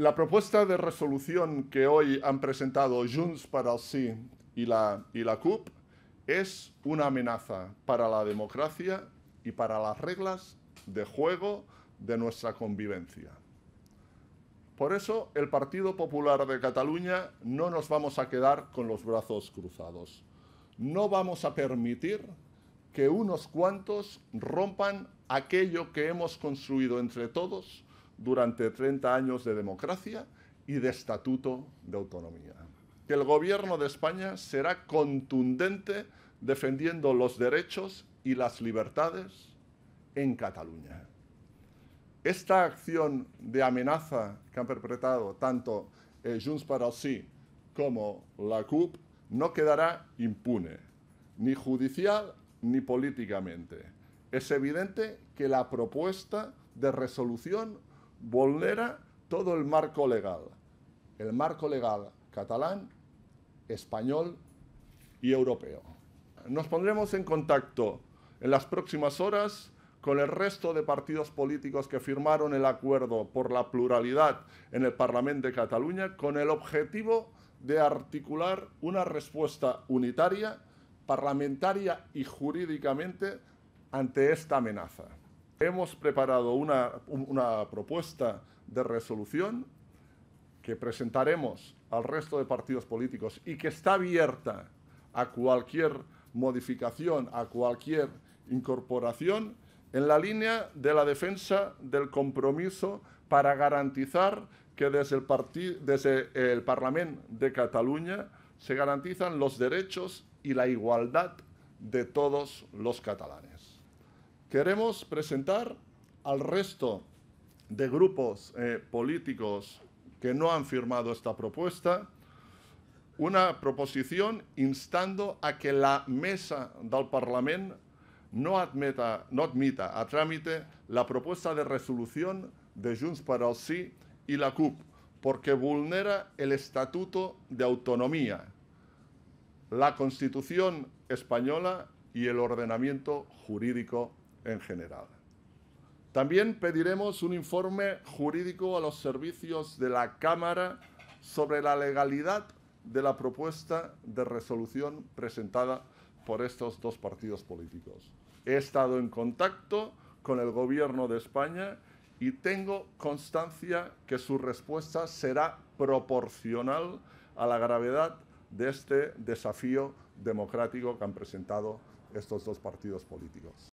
La propuesta de resolución que hoy han presentado Junts para el Sí y la, y la CUP es una amenaza para la democracia y para las reglas de juego de nuestra convivencia. Por eso, el Partido Popular de Cataluña no nos vamos a quedar con los brazos cruzados. No vamos a permitir que unos cuantos rompan aquello que hemos construido entre todos durante 30 años de democracia y de estatuto de autonomía. Que el gobierno de España será contundente defendiendo los derechos y las libertades en Cataluña. Esta acción de amenaza que han perpetrado tanto eh, Junts para Sí como la CUP no quedará impune, ni judicial ni políticamente. Es evidente que la propuesta de resolución vulnera todo el marco legal, el marco legal catalán, español y europeo. Nos pondremos en contacto en las próximas horas con el resto de partidos políticos que firmaron el acuerdo por la pluralidad en el Parlamento de Cataluña con el objetivo de articular una respuesta unitaria, parlamentaria y jurídicamente ante esta amenaza hemos preparado una, propuesta de resolución que presentaremos al resto de partidos políticos y que está abierta a cualquier modificación, a cualquier incorporación, en la línea de la defensa del compromiso para garantizar que desde el, desde el Parlamento de Cataluña se garantizan los derechos y la igualdad de todos los catalanes. Queremos presentar al resto de grupos eh, políticos que no han firmado esta propuesta una proposición instando a que la mesa del Parlamento no admita a trámite la propuesta de resolución de Junts para el Sí y la CUP, porque vulnera el Estatuto de Autonomía, la Constitución española y el ordenamiento jurídico en general. También pediremos un informe jurídico a los servicios de la Cámara sobre la legalidad de la propuesta de resolución presentada por estos dos partidos políticos. He estado en contacto con el Gobierno de España y tengo constancia que su respuesta será proporcional a la gravedad de este desafío democrático que han presentado estos dos partidos políticos.